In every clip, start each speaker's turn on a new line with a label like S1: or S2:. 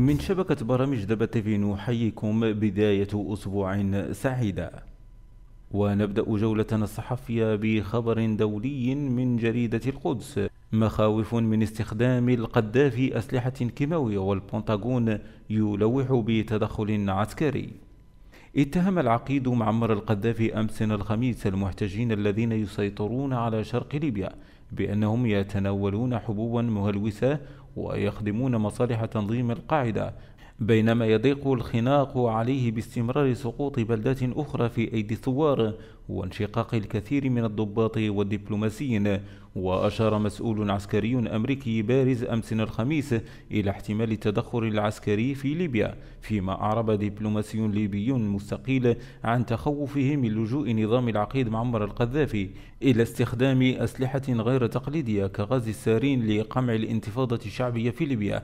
S1: من شبكة برامج دابا تيفي نحييكم بداية أسبوع سعيدة ونبدأ جولتنا الصحفية بخبر دولي من جريدة القدس مخاوف من استخدام القذافي أسلحة كيماوية والبنتاغون يلوح بتدخل عسكري اتهم العقيد معمر القذافي أمس الخميس المحتجين الذين يسيطرون على شرق ليبيا بأنهم يتناولون حبوا مهلوسة ويخدمون مصالح تنظيم القاعدة بينما يضيق الخناق عليه باستمرار سقوط بلدات أخرى في أيدي الثوار وانشقاق الكثير من الضباط والدبلوماسيين وأشار مسؤول عسكري أمريكي بارز أمس الخميس إلى احتمال التدخل العسكري في ليبيا فيما أعرب دبلوماسي ليبي مستقيل عن تخوفه من لجوء نظام العقيد معمر القذافي إلى استخدام أسلحة غير تقليدية كغاز السارين لقمع الانتفاضة الشعبية في ليبيا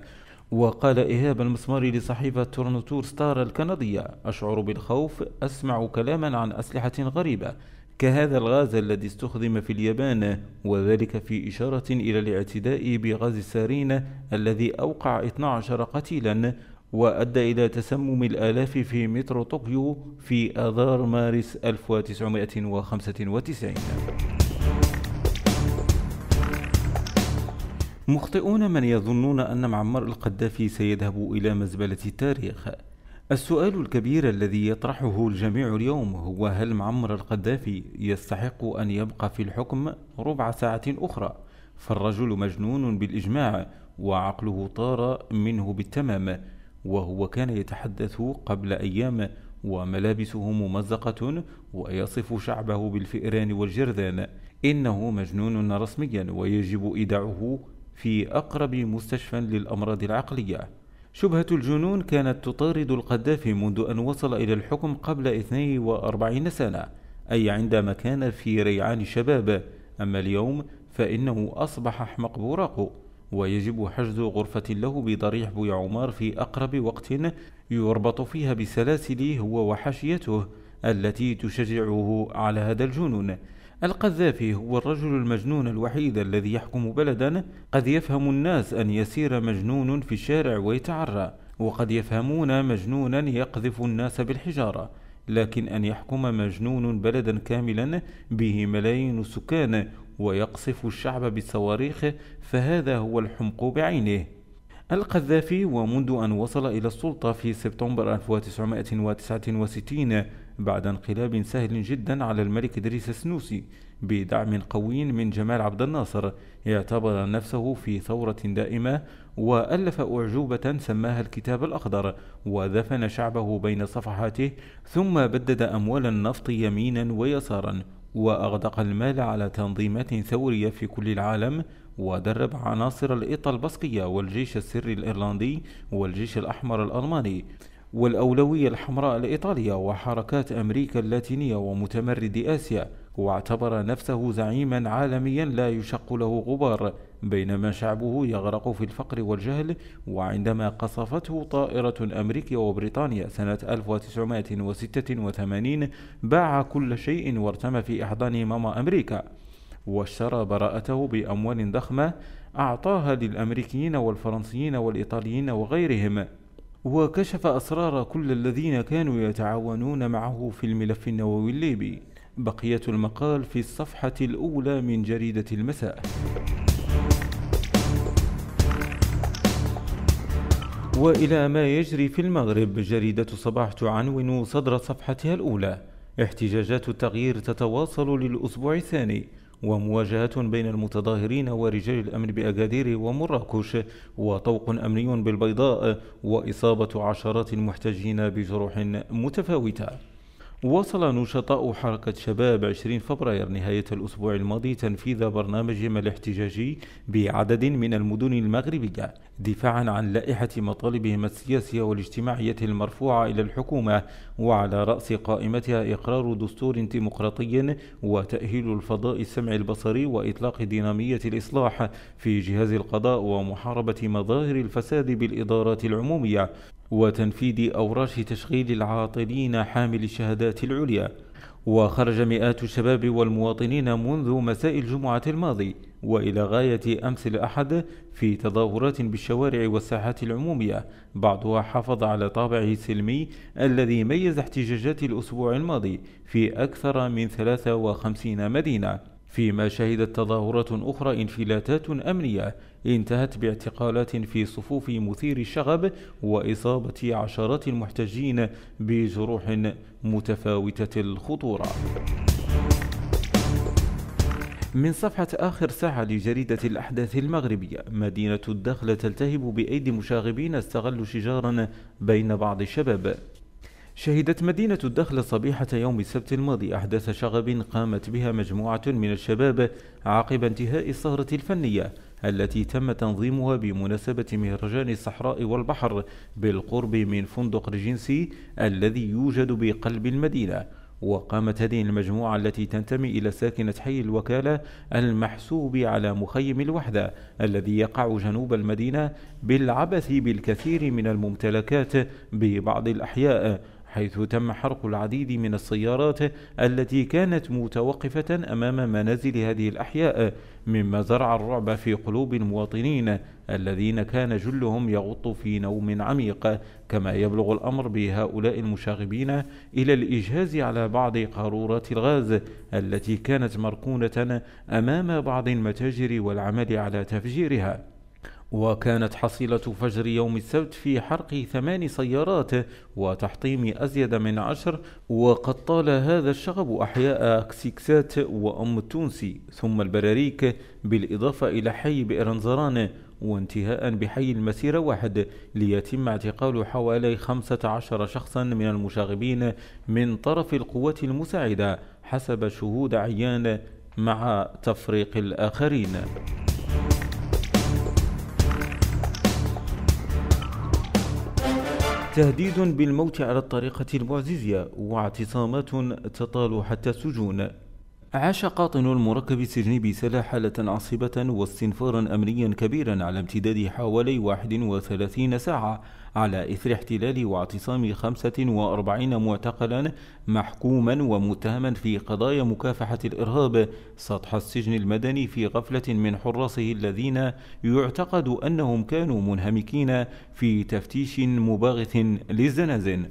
S1: وقال إيهاب المسماري لصحيفة تورنتور ستار الكندية أشعر بالخوف أسمع كلاما عن أسلحة غريبة كهذا الغاز الذي استخدم في اليابان وذلك في إشارة إلى الاعتداء بغاز السارين الذي أوقع 12 قتيلا وأدى إلى تسمم الآلاف في مترو طوكيو في آذار مارس 1995 مخطئون من يظنون أن معمر القذافي سيذهب إلى مزبلة التاريخ السؤال الكبير الذي يطرحه الجميع اليوم هو هل معمر القذافي يستحق أن يبقى في الحكم ربع ساعة أخرى فالرجل مجنون بالإجماع وعقله طار منه بالتمام وهو كان يتحدث قبل أيام وملابسه ممزقة ويصف شعبه بالفئران والجرذان إنه مجنون رسميا ويجب إيداعه في أقرب مستشفى للأمراض العقلية شبهة الجنون كانت تطارد القذافي منذ أن وصل إلى الحكم قبل 42 سنة أي عندما كان في ريعان الشباب أما اليوم فإنه أصبح أحمق براقه ويجب حجز غرفة له بضريح بويا عمار في أقرب وقت يربط فيها بسلاسل هو وحاشيته التي تشجعه على هذا الجنون القذافي هو الرجل المجنون الوحيد الذي يحكم بلدا قد يفهم الناس أن يسير مجنون في الشارع ويتعرى وقد يفهمون مجنونا يقذف الناس بالحجارة لكن أن يحكم مجنون بلدا كاملا به ملايين السكان ويقصف الشعب بالصواريخ فهذا هو الحمق بعينه القذافي ومنذ أن وصل إلى السلطة في سبتمبر 1969 بعد انقلاب سهل جدا على الملك إدريس السنوسي بدعم قوي من جمال عبد الناصر اعتبر نفسه في ثورة دائمة وألف أعجوبة سماها الكتاب الأخضر ودفن شعبه بين صفحاته ثم بدد أموال النفط يمينا ويسارا وأغدق المال على تنظيمات ثورية في كل العالم ودرب عناصر الإيطا البسقية والجيش السري الإيرلندي والجيش الأحمر الألماني والأولوية الحمراء لإيطاليا وحركات أمريكا اللاتينية ومتمرد آسيا واعتبر نفسه زعيما عالميا لا يشق له غبار بينما شعبه يغرق في الفقر والجهل وعندما قصفته طائرة أمريكية وبريطانيا سنة 1986 باع كل شيء وارتمى في إحضان ماما أمريكا واشترى براءته بأموال ضخمة أعطاها للأمريكيين والفرنسيين والإيطاليين وغيرهم وكشف أسرار كل الذين كانوا يتعاونون معه في الملف النووي الليبي بقية المقال في الصفحة الأولى من جريدة المساء وإلى ما يجري في المغرب جريدة صباح تعنون صدر صفحتها الأولى احتجاجات التغيير تتواصل للأسبوع الثاني ومواجهة بين المتظاهرين ورجال الأمن بأكادير ومراكش وطوق أمني بالبيضاء وإصابة عشرات المحتجين بجروح متفاوتة واصل نشطاء حركة شباب 20 فبراير نهاية الأسبوع الماضي تنفيذ برنامجهم الاحتجاجي بعدد من المدن المغربية دفاعا عن لائحة مطالبهم السياسية والاجتماعية المرفوعة إلى الحكومة وعلى رأس قائمتها إقرار دستور ديمقراطي وتأهيل الفضاء السمعي البصري وإطلاق دينامية الإصلاح في جهاز القضاء ومحاربة مظاهر الفساد بالإدارات العمومية وتنفيذ أوراش تشغيل العاطلين حامل الشهادات العليا وخرج مئات الشباب والمواطنين منذ مساء الجمعة الماضي وإلى غاية أمس الأحد في تظاهرات بالشوارع والساحات العمومية بعضها حافظ على طابعه السلمي الذي ميز احتجاجات الأسبوع الماضي في أكثر من 53 مدينة فيما شهدت تظاهرات أخرى انفلاتات أمنية انتهت باعتقالات في صفوف مثير الشغب وإصابة عشرات المحتجين بجروح متفاوتة الخطورة من صفحة آخر ساعة لجريدة الأحداث المغربية مدينة الدخل تلتهب بأيدي مشاغبين استغلوا شجارا بين بعض الشباب شهدت مدينة الدخل صبيحة يوم السبت الماضي أحداث شغب قامت بها مجموعة من الشباب عقب انتهاء السهرة الفنية التي تم تنظيمها بمناسبة مهرجان الصحراء والبحر بالقرب من فندق ريجنسي الذي يوجد بقلب المدينة وقامت هذه المجموعة التي تنتمي إلى ساكنة حي الوكالة المحسوب على مخيم الوحدة الذي يقع جنوب المدينة بالعبث بالكثير من الممتلكات ببعض الأحياء حيث تم حرق العديد من السيارات التي كانت متوقفة أمام منازل هذه الأحياء مما زرع الرعب في قلوب المواطنين الذين كان جلهم يغط في نوم عميق كما يبلغ الأمر بهؤلاء المشاغبين إلى الإجهاز على بعض قارورات الغاز التي كانت مركونة أمام بعض المتاجر والعمل على تفجيرها وكانت حصيلة فجر يوم السبت في حرق ثمان سيارات وتحطيم أزيد من عشر وقد طال هذا الشغب أحياء أكسيكسات وأم التونسي ثم البراريك بالإضافة إلى حي بئر وانتهاء بحي المسيرة واحد ليتم اعتقال حوالي 15 شخصا من المشاغبين من طرف القوات المساعدة حسب شهود عيان مع تفريق الآخرين تهديد بالموت على الطريقة المعززة واعتصامات تطال حتى السجون عاش قاطن المركب السجني بسلا حالة عصبة واستنفارا أمنيا كبيرا على امتداد حوالي 31 ساعة على إثر احتلال واعتصام 45 معتقلا محكوما ومتهما في قضايا مكافحة الإرهاب سطح السجن المدني في غفلة من حراسه الذين يعتقد أنهم كانوا منهمكين في تفتيش مباغت للزنازن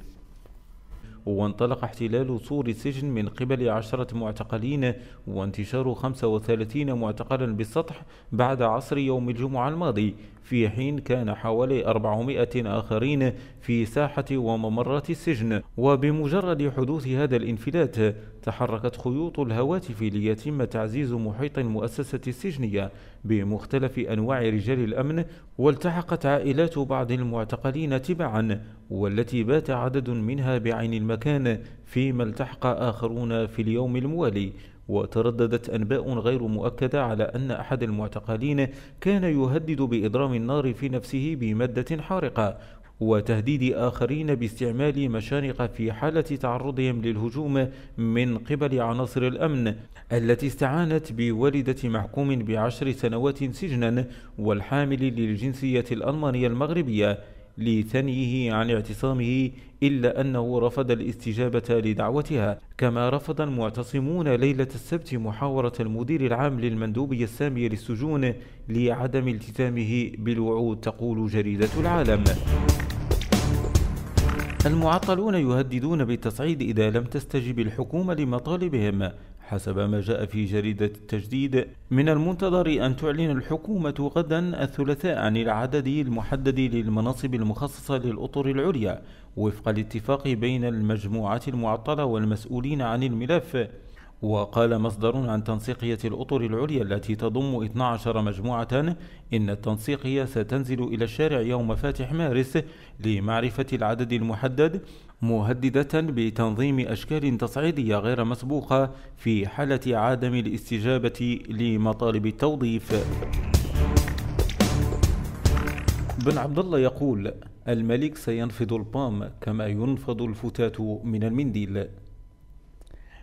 S1: وانطلق احتلال سور السجن من قبل عشرة معتقلين وانتشار 35 معتقلا بالسطح بعد عصر يوم الجمعة الماضي في حين كان حوالي 400 آخرين في ساحة وممرة السجن وبمجرد حدوث هذا الانفلات تحركت خيوط الهواتف ليتم تعزيز محيط المؤسسة السجنية بمختلف أنواع رجال الأمن والتحقت عائلات بعض المعتقلين تبعا والتي بات عدد منها بعين المكان فيما التحق آخرون في اليوم الموالي وترددت أنباء غير مؤكدة على أن أحد المعتقلين كان يهدد بإضرام النار في نفسه بمادة حارقة وتهديد آخرين باستعمال مشانق في حالة تعرضهم للهجوم من قبل عناصر الأمن التي استعانت بوالدة محكوم بعشر سنوات سجنا والحامل للجنسية الألمانية المغربية لثنيه عن اعتصامه إلا أنه رفض الاستجابة لدعوتها كما رفض المعتصمون ليلة السبت محاورة المدير العام للمندوبية السامية للسجون لعدم التزامه بالوعود تقول جريدة العالم المعطلون يهددون بالتصعيد إذا لم تستجب الحكومة لمطالبهم حسب ما جاء في جريدة التجديد من المنتظر أن تعلن الحكومة غدا الثلاثاء عن العدد المحدد للمناصب المخصصة للأطر العليا وفق الاتفاق بين المجموعات المعطلة والمسؤولين عن الملف وقال مصدر عن تنسيقية الأطر العليا التي تضم 12 مجموعة إن التنسيقية ستنزل إلى الشارع يوم فاتح مارس لمعرفة العدد المحدد مهددة بتنظيم أشكال تصعيدية غير مسبوقة في حالة عدم الاستجابة لمطالب التوظيف بن عبد الله يقول الملك سينفض البام كما ينفض الفتاة من المنديل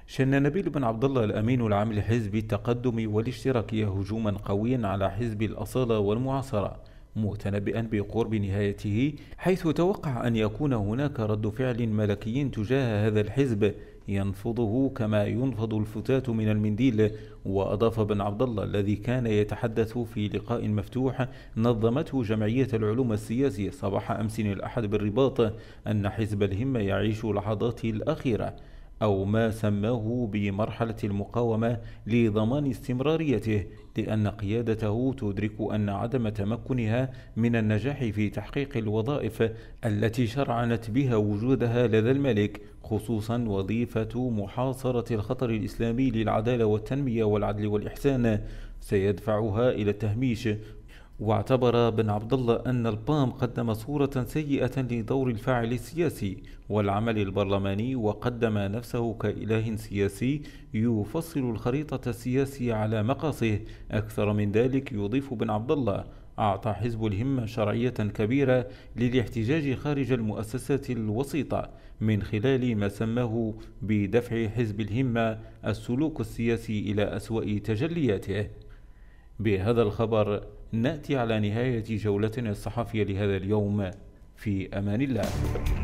S1: شن نبيل بن عبد الله الأمين العام لحزب التقدم والاشتراكية هجوما قويا على حزب الأصالة والمعاصرة متنبئا بقرب نهايته حيث توقع أن يكون هناك رد فعل ملكي تجاه هذا الحزب ينفضه كما ينفض الفتاة من المنديل وأضاف بن عبد الله الذي كان يتحدث في لقاء مفتوح نظمته جمعية العلوم السياسية صباح أمس الأحد بالرباط أن حزب الهمة يعيش لحظاته الأخيرة أو ما سماه بمرحلة المقاومة لضمان استمراريته لأن قيادته تدرك أن عدم تمكنها من النجاح في تحقيق الوظائف التي شرعنت بها وجودها لدى الملك خصوصا وظيفة محاصرة الخطر الإسلامي للعدالة والتنمية والعدل والإحسان سيدفعها إلى التهميش واعتبر بن عبد الله أن البام قدم صورة سيئة لدور الفاعل السياسي والعمل البرلماني وقدم نفسه كإله سياسي يفصل الخريطة السياسية على مقاصه أكثر من ذلك يضيف بن عبد الله أعطى حزب الهمة شرعية كبيرة للاحتجاج خارج المؤسسات الوسيطة من خلال ما سماه بدفع حزب الهمة السلوك السياسي إلى أسوأ تجلياته بهذا الخبر ناتي على نهايه جولتنا الصحفيه لهذا اليوم في امان الله